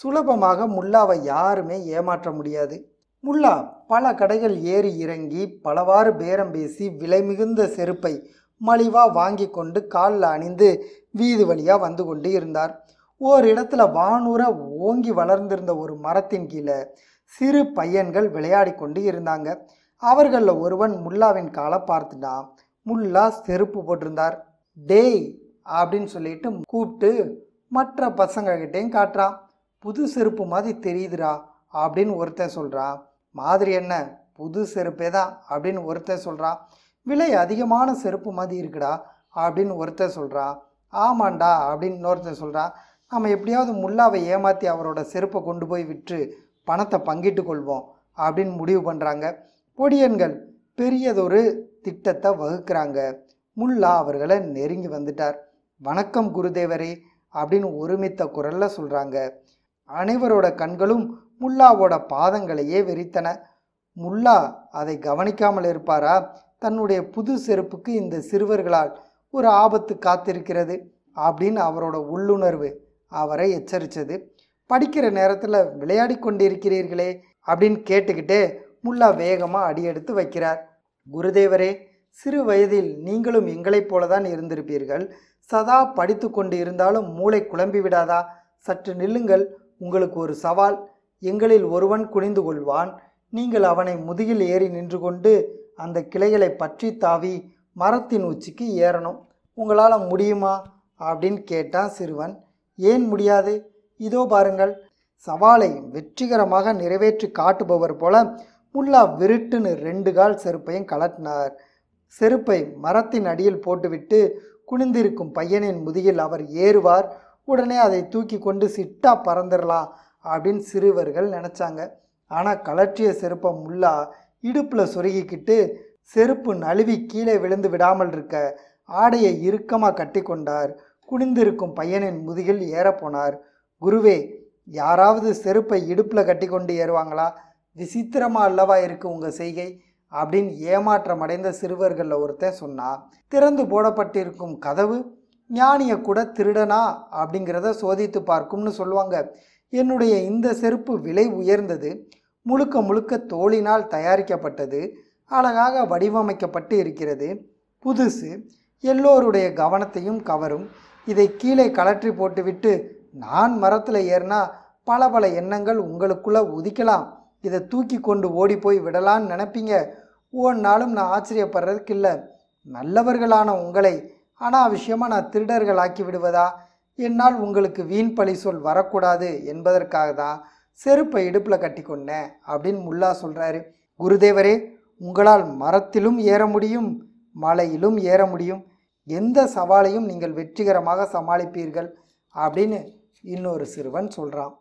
சுலபமாக முல்லாவை யாருமே ஏமாற்ற முடியாது முல்லா பல கடைகள் ஏறி இறங்கி பலவாறு பேரம் பேசி விலை மிகுந்த செருப்பை மலிவாக வாங்கி கொண்டு காலில் அணிந்து வீதி வழியாக வந்து கொண்டு இருந்தார் ஓர் இடத்துல வானூர ஓங்கி வளர்ந்திருந்த ஒரு மரத்தின் கீழே சிறு பையன்கள் விளையாடி கொண்டு இருந்தாங்க அவர்களில் ஒருவன் முல்லாவின் காலை பார்த்துட்டா முல்லா செருப்பு போட்டிருந்தார் டேய் அப்படின்னு சொல்லிட்டு கூப்பிட்டு மற்ற பசங்கள்கிட்டையும் காட்டுறான் புது செருப்பு மாதிரி தெரியுதுடா அப்படின்னு ஒருத்தன் சொல்கிறான் மாதிரி என்ன புது செருப்பே தான் அப்படின்னு ஒருத்தன் சொல்கிறான் விலை அதிகமான செருப்பு மாதிரி இருக்குடா அப்படின்னு ஒருத்தன் சொல்கிறான் ஆமாண்டா அப்படின்னு இன்னொருத்தன் சொல்கிறான் நம்ம எப்படியாவது முல்லாவை ஏமாற்றி அவரோட செருப்பை கொண்டு போய் விற்று பணத்தை பங்கிட்டு கொள்வோம் அப்படின்னு முடிவு பண்ணுறாங்க பொடியன்கள் பெரியதொரு திட்டத்தை வகுக்கிறாங்க முல்லா அவர்களை நெருங்கி வந்துட்டார் வணக்கம் குருதேவரே அப்படின்னு ஒருமித்த குரலில் சொல்கிறாங்க அனைவரோட கண்களும் முல்லாவோட பாதங்களையே வெறித்தன முல்லா அதை கவனிக்காமல் இருப்பாரா தன்னுடைய புது செருப்புக்கு இந்த சிறுவர்களால் ஒரு ஆபத்து காத்திருக்கிறது அப்படின்னு அவரோட உள்ளுணர்வு அவரை எச்சரித்தது படிக்கிற நேரத்தில் விளையாடி கொண்டிருக்கிறீர்களே அப்படின்னு கேட்டுக்கிட்டே முல்லா வேகமாக அடியெடுத்து வைக்கிறார் குருதேவரே சிறு வயதில் நீங்களும் எங்களைப் போல தான் இருந்திருப்பீர்கள் சதா படித்து கொண்டு இருந்தாலும் மூளை குழம்பி விடாதா சற்று நில்லுங்கள் உங்களுக்கு ஒரு சவால் எங்களில் ஒருவன் குனிந்து கொள்வான் நீங்கள் அவனை முதுகில் ஏறி நின்று கொண்டு அந்த கிளைகளை பற்றி தாவி மரத்தின் உச்சிக்கு ஏறணும் உங்களால் முடியுமா அப்படின்னு கேட்டான் சிறுவன் ஏன் முடியாது இதோ பாருங்கள் சவாலை வெற்றிகரமாக நிறைவேற்றி காட்டுபவர் போல முல்லா விருட்டுன்னு ரெண்டு கால் செருப்பையும் கலட்டினார் செருப்பை மரத்தின் அடியில் போட்டுவிட்டு குனிந்திருக்கும் பையனின் முதுகில் அவர் ஏறுவார் உடனே அதை தூக்கி கொண்டு சிட்டா பறந்துடலாம் அப்படின்னு சிறுவர்கள் நினச்சாங்க ஆனால் கலற்றிய செருப்பை முல்லா இடுப்பில் சொருகிக்கிட்டு செருப்பு நழுவி கீழே விழுந்து விடாமல் இருக்க ஆடையை இறுக்கமாக கட்டி கொண்டார் குனிந்திருக்கும் பையனின் முதுகில் ஏறப்போனார் குருவே யாராவது செருப்பை இடுப்பில் கட்டி கொண்டு ஏறுவாங்களா விசித்திரமாக அல்லவா இருக்குது உங்கள் செய்கை அப்படின்னு ஏமாற்றமடைந்த சிறுவர்களில் ஒருத்தன் சொன்னா திறந்து போடப்பட்டிருக்கும் கதவு ஞானியை கூட திருடனா அப்படிங்கிறத சோதித்து பார்க்கும்னு சொல்லுவாங்க என்னுடைய இந்த செருப்பு விலை உயர்ந்தது முழுக்க முழுக்க தோளினால் தயாரிக்கப்பட்டது அழகாக வடிவமைக்கப்பட்டு இருக்கிறது புதுசு எல்லோருடைய கவனத்தையும் கவரும் இதை கீழே கலற்றி போட்டுவிட்டு நான் மரத்தில் ஏறினா பல பல எண்ணங்கள் உங்களுக்குள்ளே உதிக்கலாம் இதை தூக்கி கொண்டு ஓடி போய் விடலான்னு நினைப்பீங்க நாளும் நான் ஆச்சரியப்படுறதுக்கு இல்லை நல்லவர்களான உங்களை அனாவசியமாக நான் திருடர்கள் ஆக்கி விடுவதா என்னால் உங்களுக்கு வீண் பழி சொல் வரக்கூடாது என்பதற்காக தான் செருப்பை இடுப்பில் கட்டி கொண்டேன் அப்படின்னு முல்லா சொல்கிறாரு குருதேவரே உங்களால் மரத்திலும் ஏற முடியும் மலையிலும் ஏற முடியும் எந்த சவாலையும் நீங்கள் வெற்றிகரமாக சமாளிப்பீர்கள் அப்படின்னு இன்னொரு சிறுவன் சொல்கிறான்